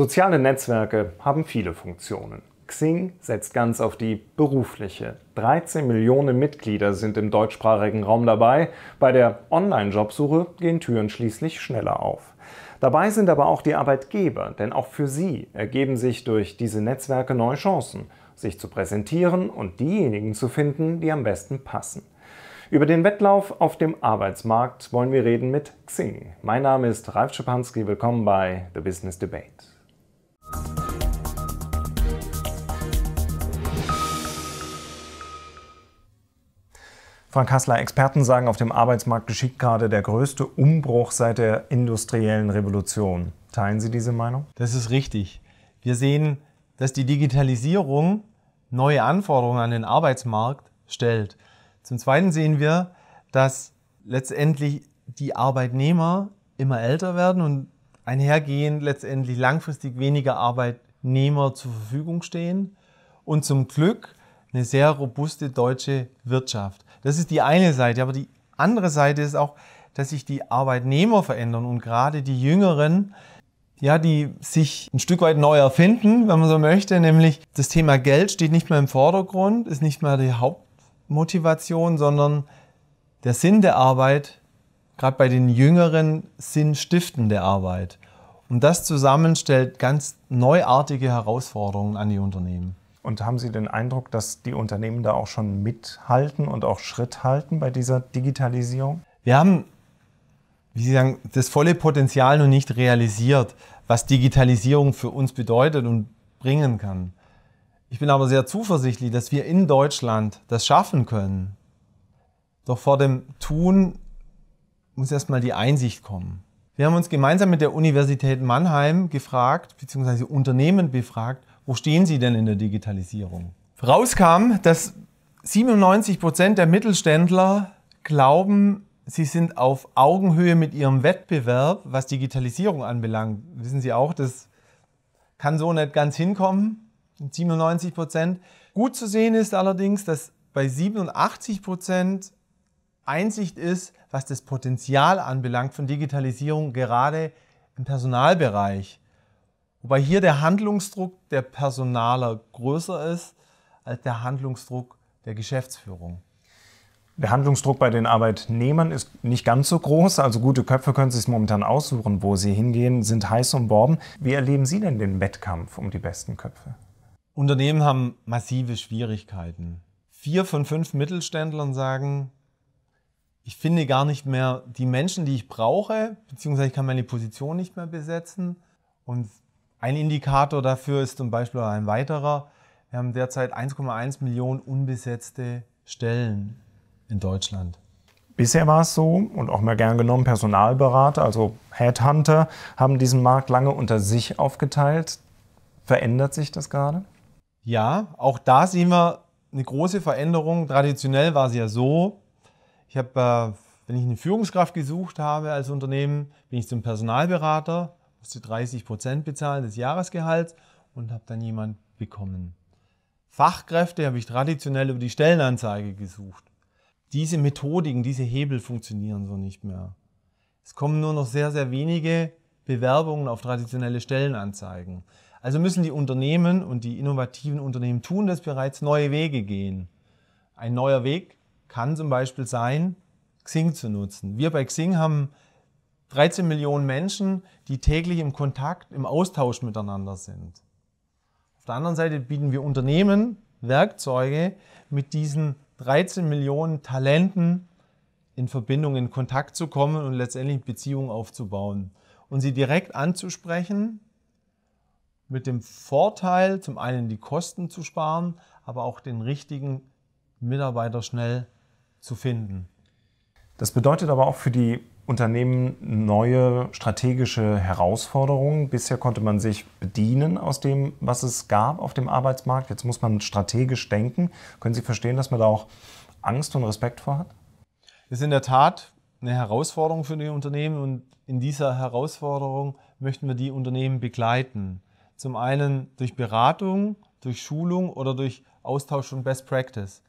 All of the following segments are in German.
Soziale Netzwerke haben viele Funktionen. Xing setzt ganz auf die berufliche. 13 Millionen Mitglieder sind im deutschsprachigen Raum dabei. Bei der Online-Jobsuche gehen Türen schließlich schneller auf. Dabei sind aber auch die Arbeitgeber, denn auch für sie ergeben sich durch diese Netzwerke neue Chancen, sich zu präsentieren und diejenigen zu finden, die am besten passen. Über den Wettlauf auf dem Arbeitsmarkt wollen wir reden mit Xing. Mein Name ist Ralf Schipanski, willkommen bei The Business Debate. Frank Hassler, Experten sagen, auf dem Arbeitsmarkt geschieht gerade der größte Umbruch seit der industriellen Revolution. Teilen Sie diese Meinung? Das ist richtig. Wir sehen, dass die Digitalisierung neue Anforderungen an den Arbeitsmarkt stellt. Zum Zweiten sehen wir, dass letztendlich die Arbeitnehmer immer älter werden und einhergehend letztendlich langfristig weniger Arbeitnehmer zur Verfügung stehen und zum Glück eine sehr robuste deutsche Wirtschaft. Das ist die eine Seite. Aber die andere Seite ist auch, dass sich die Arbeitnehmer verändern und gerade die Jüngeren, ja, die sich ein Stück weit neu erfinden, wenn man so möchte, nämlich das Thema Geld steht nicht mehr im Vordergrund, ist nicht mehr die Hauptmotivation, sondern der Sinn der Arbeit, gerade bei den Jüngeren, Sinn sinnstiftende Arbeit. Und das zusammen stellt ganz neuartige Herausforderungen an die Unternehmen. Und haben Sie den Eindruck, dass die Unternehmen da auch schon mithalten und auch Schritt halten bei dieser Digitalisierung? Wir haben, wie Sie sagen, das volle Potenzial noch nicht realisiert, was Digitalisierung für uns bedeutet und bringen kann. Ich bin aber sehr zuversichtlich, dass wir in Deutschland das schaffen können. Doch vor dem Tun muss erstmal die Einsicht kommen. Wir haben uns gemeinsam mit der Universität Mannheim gefragt, beziehungsweise Unternehmen befragt, wo stehen Sie denn in der Digitalisierung? Rauskam, dass 97 Prozent der Mittelständler glauben, sie sind auf Augenhöhe mit ihrem Wettbewerb, was Digitalisierung anbelangt. Wissen Sie auch, das kann so nicht ganz hinkommen, 97 Prozent. Gut zu sehen ist allerdings, dass bei 87 Prozent Einsicht ist, was das Potenzial anbelangt von Digitalisierung, gerade im Personalbereich. Wobei hier der Handlungsdruck der Personaler größer ist als der Handlungsdruck der Geschäftsführung. Der Handlungsdruck bei den Arbeitnehmern ist nicht ganz so groß. Also gute Köpfe können sich momentan aussuchen, wo sie hingehen, sind heiß umworben. Wie erleben Sie denn den Wettkampf um die besten Köpfe? Unternehmen haben massive Schwierigkeiten. Vier von fünf Mittelständlern sagen, ich finde gar nicht mehr die Menschen, die ich brauche, beziehungsweise ich kann meine Position nicht mehr besetzen. Und ein Indikator dafür ist zum Beispiel ein weiterer. Wir haben derzeit 1,1 Millionen unbesetzte Stellen in Deutschland. Bisher war es so, und auch mal gern genommen, Personalberater, also Headhunter, haben diesen Markt lange unter sich aufgeteilt. Verändert sich das gerade? Ja, auch da sehen wir eine große Veränderung. Traditionell war es ja so, ich habe, äh, wenn ich eine Führungskraft gesucht habe als Unternehmen, bin ich zum Personalberater musste 30 Prozent bezahlen des Jahresgehalts und habe dann jemand bekommen. Fachkräfte habe ich traditionell über die Stellenanzeige gesucht. Diese Methodiken, diese Hebel funktionieren so nicht mehr. Es kommen nur noch sehr, sehr wenige Bewerbungen auf traditionelle Stellenanzeigen. Also müssen die Unternehmen und die innovativen Unternehmen tun dass bereits neue Wege gehen. Ein neuer Weg kann zum Beispiel sein, Xing zu nutzen. Wir bei Xing haben 13 Millionen Menschen, die täglich im Kontakt, im Austausch miteinander sind. Auf der anderen Seite bieten wir Unternehmen Werkzeuge, mit diesen 13 Millionen Talenten in Verbindung, in Kontakt zu kommen und letztendlich Beziehungen aufzubauen und sie direkt anzusprechen mit dem Vorteil, zum einen die Kosten zu sparen, aber auch den richtigen Mitarbeiter schnell zu finden. Das bedeutet aber auch für die Unternehmen neue strategische Herausforderungen. Bisher konnte man sich bedienen aus dem, was es gab auf dem Arbeitsmarkt. Jetzt muss man strategisch denken. Können Sie verstehen, dass man da auch Angst und Respekt vor hat? Das ist in der Tat eine Herausforderung für die Unternehmen und in dieser Herausforderung möchten wir die Unternehmen begleiten. Zum einen durch Beratung, durch Schulung oder durch Austausch und Best Practice.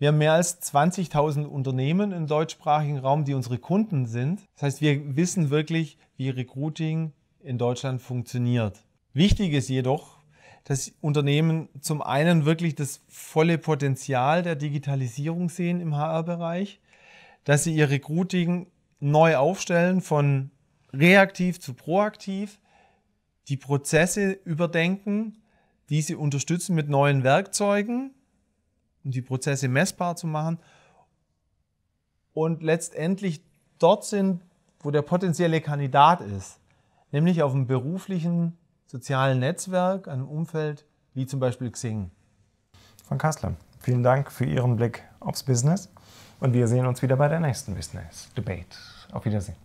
Wir haben mehr als 20.000 Unternehmen im deutschsprachigen Raum, die unsere Kunden sind. Das heißt, wir wissen wirklich, wie Recruiting in Deutschland funktioniert. Wichtig ist jedoch, dass Unternehmen zum einen wirklich das volle Potenzial der Digitalisierung sehen im HR-Bereich, dass sie ihr Recruiting neu aufstellen von reaktiv zu proaktiv, die Prozesse überdenken, diese unterstützen mit neuen Werkzeugen um die Prozesse messbar zu machen. Und letztendlich dort sind, wo der potenzielle Kandidat ist, nämlich auf einem beruflichen sozialen Netzwerk, einem Umfeld wie zum Beispiel Xing. Von Kassler, vielen Dank für Ihren Blick aufs Business und wir sehen uns wieder bei der nächsten Business Debate. Auf Wiedersehen.